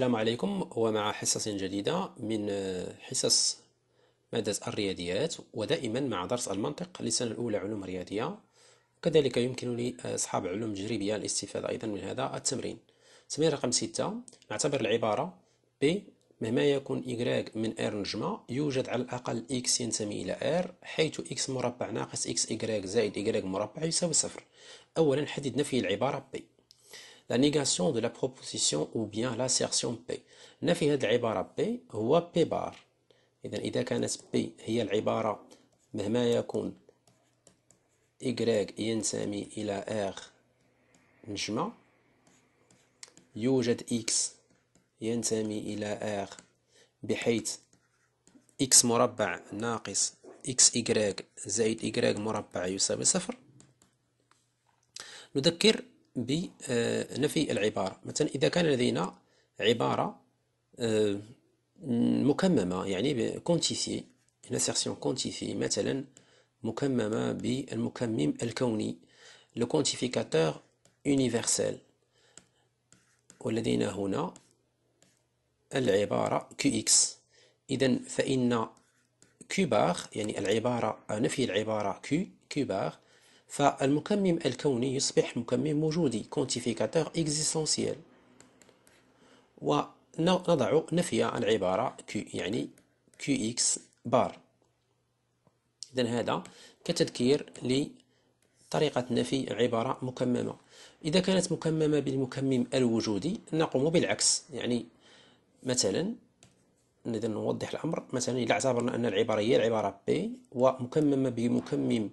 السلام عليكم ومع حصة جديدة من آه، حصص مادة الرياضيات ودائما مع درس المنطق للسنة الأولى علوم رياضية وكذلك يمكن لأصحاب آه، علوم تجريبية الاستفادة أيضا من هذا التمرين تمرين رقم ستة نعتبر العبارة ب مهما يكون Y من R نجمة يوجد على الأقل X ينتمي إلى R حيث X مربع ناقص Y زائد Y مربع يساوي صفر أولا حدد نفي العبارة بي لا نيغاسيون دو لا بروبوزيسيون او بيان لاسيرسيون بي نفي هذه العبارة بي هو بي بار إذا إذا كانت بي هي العبارة مهما يكون y ينتمي إلى r نجمة يوجد x ينتمي إلى r بحيث x مربع ناقص xy زائد y مربع يساوي صفر نذكر بنفي آه، العبارة مثلا إذا كان لدينا عبارة آه، مكممة يعني كونتيفي هنا سيرسيون كونتيفي مثلا مكممة بالمكمم الكوني لو كونتيفيكاتور يونيفرسال ولدينا هنا العبارة اكس إذا فإن كيو بار يعني العبارة نفي العبارة كيو كيو بار فالمكمم الكوني يصبح مكمم وجودي كونتيفيكاتور اكزيستونسييل ونضع نفي عن عبارة Q يعني QX بار إذا هذا كتذكير لطريقة نفي عبارة مكممة إذا كانت مكممة بالمكمم الوجودي نقوم بالعكس يعني مثلا إذا نوضح الأمر مثلا إذا اعتبرنا أن العبارة هي العبارة P ومكممة بمكمم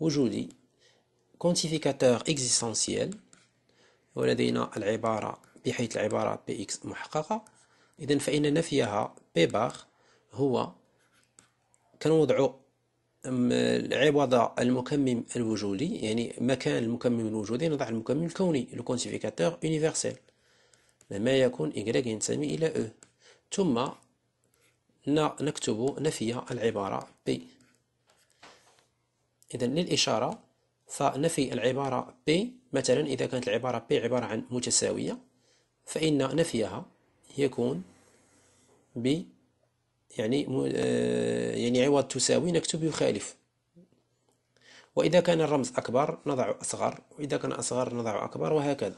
وجودي كونتيفيكاتور اكزيستانسيال ولدينا العبارة بحيث العبارة بي اكس محققة إذا فإن نفيها بي بار هو كنوضع العوض المكمم الوجودي يعني مكان المكمم الوجودي نضع المكمم الكوني لو كونتيفيكاتور يونيفرسيل لما يكون y ينتمي إلى او ثم نكتب نفي العبارة بي إذا للإشارة فنفي العبارة P مثلا إذا كانت العبارة P عبارة عن متساوية فإن نفيها يكون ب يعني آه، يعني عوض تساوي نكتب يخالف وإذا كان الرمز أكبر نضع أصغر وإذا كان أصغر نضع أكبر وهكذا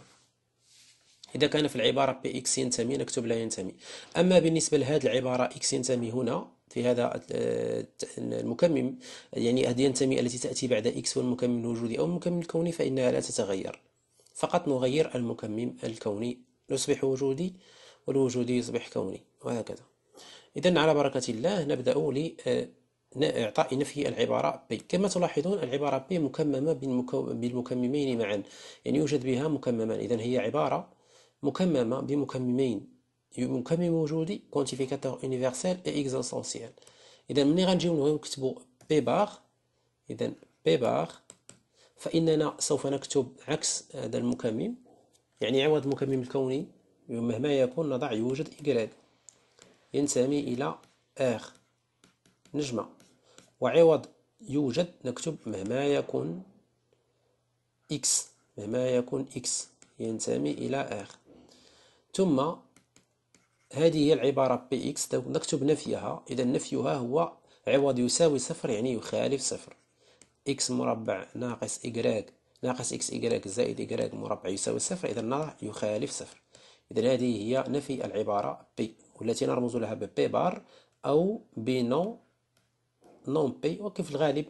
إذا كان في العبارة بي إكس ينتمي نكتب لا ينتمي أما بالنسبة لهذه العبارة إكس ينتمي هنا في هذا آه، المكمم يعني هذه ينتمي التي تأتي بعد إكس والمكمم الوجودي أو المكمم الكوني فإنها لا تتغير فقط نغير المكمم الكوني يصبح وجودي والوجودي يصبح كوني وهكذا إذا على بركة الله نبدأ لإعطاء آه، نفي العبارة بي كما تلاحظون العبارة بي مكممة بالمكممين معا يعني يوجد بها مكممان إذا هي عبارة مكممة بمكممين كامي موجودي كونتيفيكاتور يونيفرسال اي اكس اذا ملي غنجيو نكتبو بي بار اذا بي بار فاننا سوف نكتب عكس هذا المكمم يعني عوض المكمم الكوني مهما يكون نضع يوجد إجراد ينتمي إلى آر نجمة وعوض يوجد نكتب مهما يكون إكس مهما يكون إكس ينتمي إلى آر ثم هذه هي العبارة بي إكس طيب، نكتب نفيها إذا نفيها هو عوض يساوي صفر يعني يخالف صفر إكس مربع ناقص إكراك ناقص إكس إكراك زائد إكراك مربع يساوي صفر إذا نرى يخالف صفر إذا هذه هي نفي العبارة بي والتي نرمز لها ببي بار أو بي نون نون بي وكيف الغالب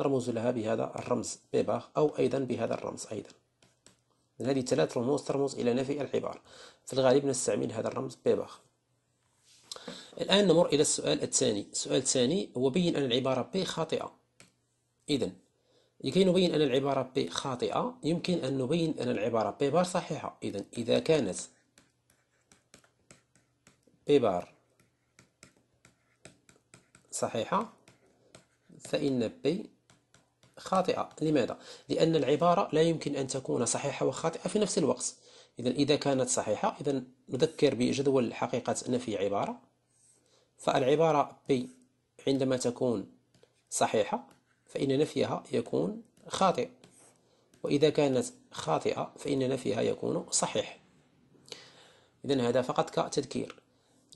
نرمز لها بهذا الرمز بي بار أو أيضا بهذا الرمز أيضا هذه ثلاث رموز ترمز إلى نفي العبارة في الغالب نستعمل هذا الرمز بيباخ الآن نمر إلى السؤال الثاني السؤال الثاني هو بين أن العبارة بي خاطئة إذا لكي نبين أن العبارة بي خاطئة يمكن أن نبين أن العبارة بي بار صحيحة إذا إذا كانت بي بار صحيحة فإن بي خاطئة لماذا؟ لأن العبارة لا يمكن أن تكون صحيحة وخاطئة في نفس الوقت إذا إذا كانت صحيحة إذا نذكر بجدول حقيقة نفي عبارة فالعبارة بي عندما تكون صحيحة فإن نفيها يكون خاطئ وإذا كانت خاطئة فإن نفيها يكون صحيح إذا هذا فقط كتذكير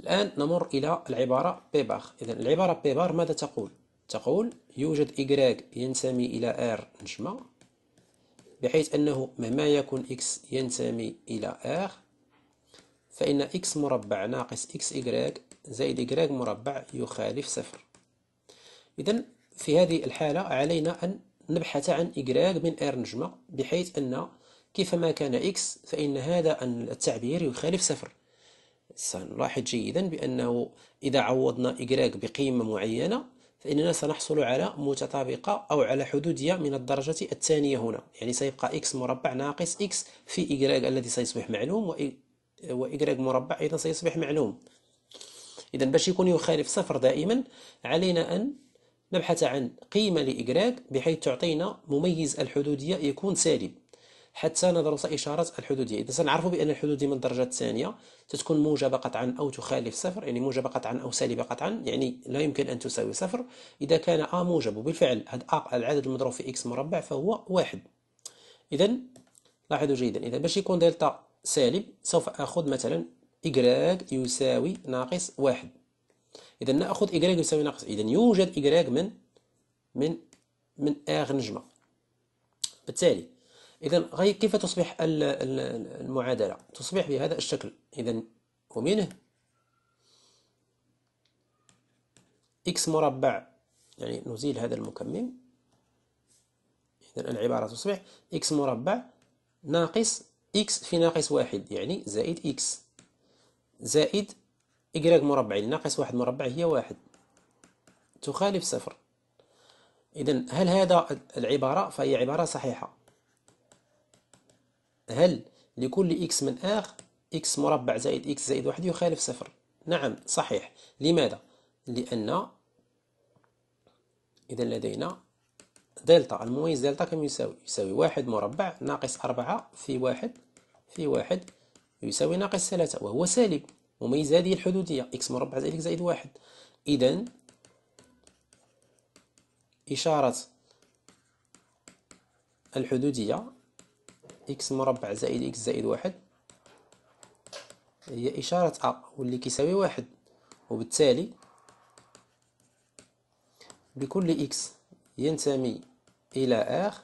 الآن نمر إلى العبارة بيبار إذا العبارة بيبار ماذا تقول؟ تقول يوجد إجراك ينتمي إلى آر نجمة بحيث أنه مهما يكون إكس ينتمي إلى آر فإن إكس مربع ناقص إكس إجراك زائد Y مربع يخالف صفر إذا في هذه الحالة علينا أن نبحث عن إجراك من آر نجمة بحيث أن كيفما كان إكس فإن هذا التعبير يخالف صفر سنلاحظ جيدا بأنه إذا عوضنا إجراك بقيمة معينة فإننا سنحصل على متطابقة أو على حدودية من الدرجة الثانية هنا يعني سيبقى x مربع ناقص x في y الذي سيصبح معلوم و y مربع أيضا سيصبح معلوم إذا باش يكون يخالف صفر دائما علينا أن نبحث عن قيمة ل y بحيث تعطينا مميز الحدودية يكون سالب حتى ندرس إشارة الحدودية إذا سنعرف بأن الحدودية من الدرجة الثانية تتكون موجبة قطعا أو تخالف صفر يعني موجبة قطعا أو سالبة قطعا يعني لا يمكن أن تساوي صفر إذا كان أ موجب وبالفعل هذا أ العدد المضروب في إكس مربع فهو واحد إذا لاحظوا جيدا إذا باش يكون دلتا سالب سوف أخذ مثلا إكراك يساوي ناقص واحد إذا نأخذ إكراك يساوي ناقص إذا يوجد إكراك من من من آغ نجمة بالتالي إذا غي كيف تصبح المعادلة تصبح بهذا الشكل إذا ومنه إكس مربع يعني نزيل هذا المكمم إذا العبارة تصبح إكس مربع ناقص إكس في ناقص واحد يعني زائد إكس زائد إكغيك مربع يعني ناقص واحد مربع هي واحد تخالف صفر إذا هل هذا العبارة فهي عبارة صحيحة هل لكل إكس من آخ إكس مربع زائد إكس زائد واحد يخالف صفر نعم صحيح لماذا؟ لأن إذا لدينا دلتا المميز دلتا كم يساوي؟ يساوي واحد مربع ناقص أربعة في واحد في واحد يساوي ناقص ثلاثة وهو سالب مميز هذه الحدودية إكس مربع زائد إكس زائد واحد إذا إشارة الحدودية إكس مربع زائد إكس زائد واحد هي إشارة أ واللي كيساوي واحد وبالتالي بكل إكس ينتمي إلى آخ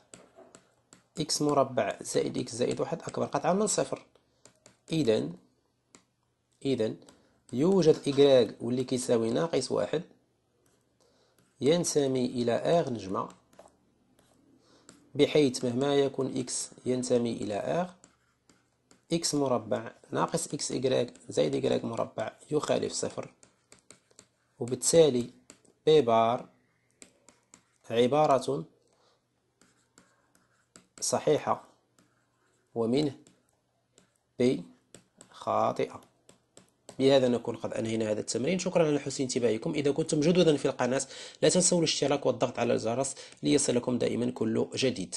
إكس مربع زائد إكس زائد واحد أكبر قطعا من صفر إذا إذا يوجد إكراج واللي كيساوي ناقص واحد ينتمي إلى آغ نجمة بحيث مهما يكون x ينتمي إلى آر x مربع ناقص x y زائد y مربع يخالف صفر وبالتالي بي بار عبارة صحيحة ومنه بي خاطئة بهذا نكون قد أنهينا هذا التمرين شكرا على حسن انتباهكم إذا كنتم جددا في القناة لا تنسوا الاشتراك والضغط على الجرس ليصلكم دائما كل جديد